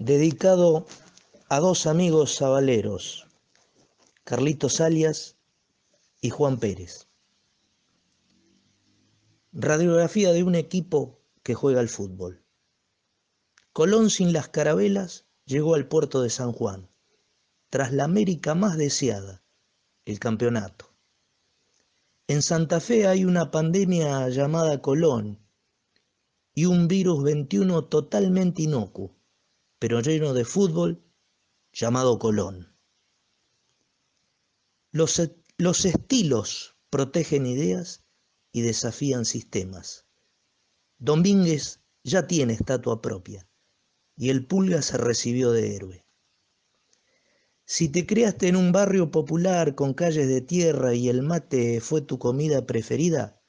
dedicado a dos amigos sabaleros, Carlitos Alias y Juan Pérez. Radiografía de un equipo que juega al fútbol. Colón sin las carabelas llegó al puerto de San Juan, tras la América más deseada, el campeonato. En Santa Fe hay una pandemia llamada Colón y un virus 21 totalmente inocuo pero lleno de fútbol, llamado Colón. E, los, estilos protegen ideas y desafían sistemas. Domínguez ya tiene estatua propia y el Pulga se recibió de héroe. Si te creaste en un barrio popular con calles de tierra y el mate fue tu comida preferida,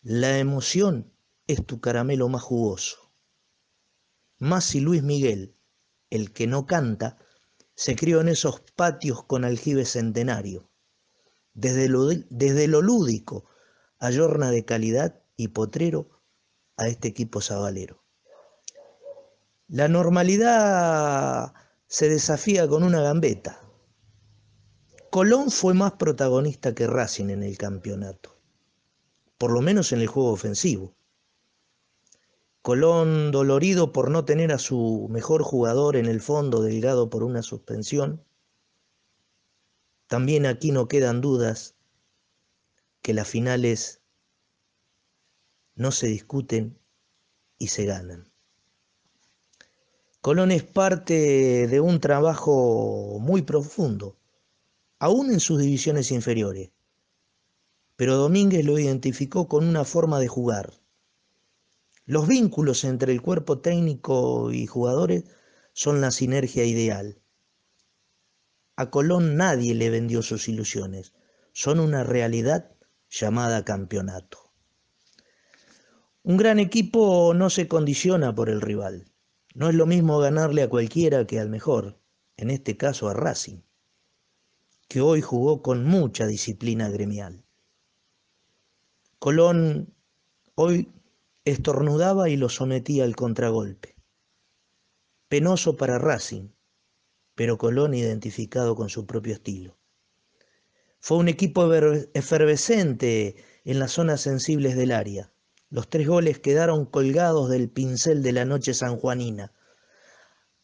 la emoción es tu caramelo más jugoso más si Luis Miguel, el que no canta, se crió en esos patios con aljibe centenario. Desde lo, desde lo lúdico, a de calidad y potrero a este equipo sabalero. La normalidad se desafía con una gambeta. Colón fue más protagonista que Racing en el campeonato, por lo menos en el juego ofensivo. Colón dolorido por no tener a su mejor jugador en el fondo, delgado por una suspensión. También aquí no quedan dudas que las finales no se discuten y se ganan. Colón es parte de un trabajo muy profundo, aún en sus divisiones inferiores, pero Domínguez lo identificó con una forma de jugar los vínculos entre el cuerpo técnico y jugadores son la sinergia ideal. A Colón nadie le vendió sus ilusiones, son una realidad llamada campeonato. Un gran equipo no se condiciona por el rival. No es lo mismo ganarle a cualquiera que al mejor, en este caso a Racing, que hoy jugó con mucha disciplina gremial. Colón hoy estornudaba y lo sometía al contragolpe. Penoso para Racing, pero Colón identificado con su propio estilo. Fue un equipo efervescente en las zonas sensibles del área. Los tres goles quedaron colgados del pincel de la noche sanjuanina.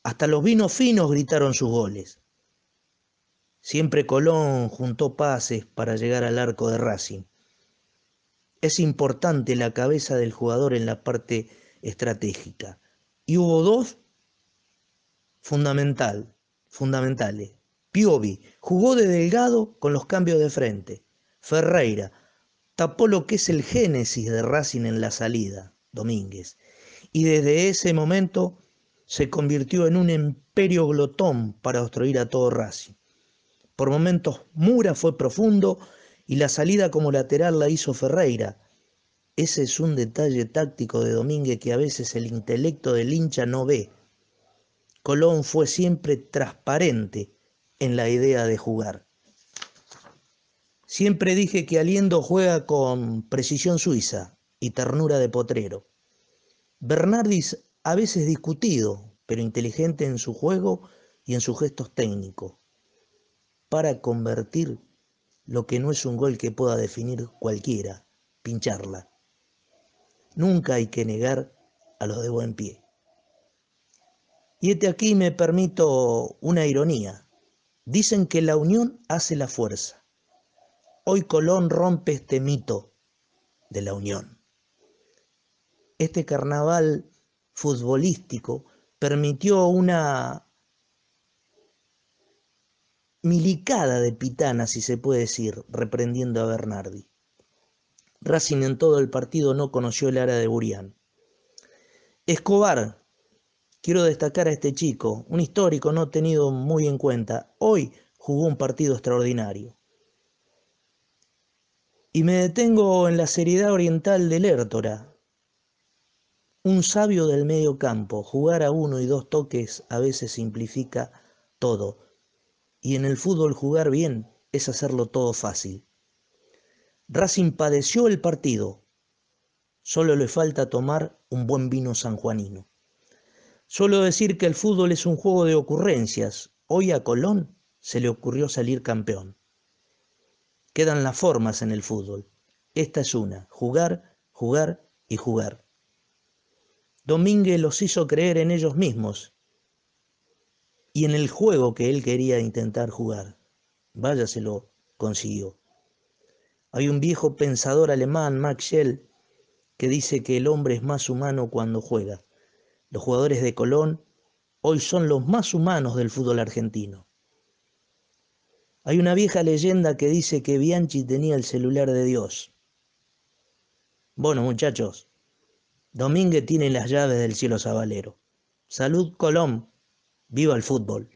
Hasta los vinos finos gritaron sus goles. Siempre Colón juntó pases para llegar al arco de Racing es importante la cabeza del jugador en la parte estratégica. Y hubo dos fundamental, fundamentales. Piovi jugó de delgado con los cambios de frente. Ferreira tapó lo que es el génesis de Racing en la salida, Domínguez. Y desde ese momento se convirtió en un imperio glotón para destruir a todo Racing. Por momentos Mura fue profundo y la salida como lateral la hizo Ferreira. Ese es un detalle táctico de Domínguez que a veces el intelecto del hincha no ve. Colón fue siempre transparente en la idea de jugar. Siempre dije que Aliendo juega con precisión suiza y ternura de potrero. Bernardis a veces discutido, pero inteligente en su juego y en sus gestos técnicos, para convertir lo que no es un gol que pueda definir cualquiera, pincharla. Nunca hay que negar a los de buen pie. Y este aquí me permito una ironía. Dicen que la unión hace la fuerza. Hoy Colón rompe este mito de la unión. Este carnaval futbolístico permitió una milicada de pitana, si se puede decir, reprendiendo a Bernardi. Racing en todo el partido no conoció el área de Burián. Escobar, quiero destacar a este chico, un histórico no tenido muy en cuenta, hoy jugó un partido extraordinario. Y me detengo en la seriedad oriental del Hértora. Un sabio del medio campo, jugar a uno y dos toques a veces simplifica todo y en el fútbol jugar bien es hacerlo todo fácil. Racing padeció el partido. Solo le falta tomar un buen vino sanjuanino. Solo decir que el fútbol es un juego de ocurrencias. Hoy a Colón se le ocurrió salir campeón. Quedan las formas en el fútbol. Esta es una, jugar, jugar y jugar. Domínguez los hizo creer en ellos mismos y en el juego que él quería intentar jugar. Vaya se lo consiguió. Hay un viejo pensador alemán, Max Schell, que dice que el hombre es más humano cuando juega. Los jugadores de Colón hoy son los más humanos del fútbol argentino. Hay una vieja leyenda que dice que Bianchi tenía el celular de Dios. Bueno, muchachos, Domínguez tiene las llaves del cielo sabalero. Salud Colón, Viva el fútbol.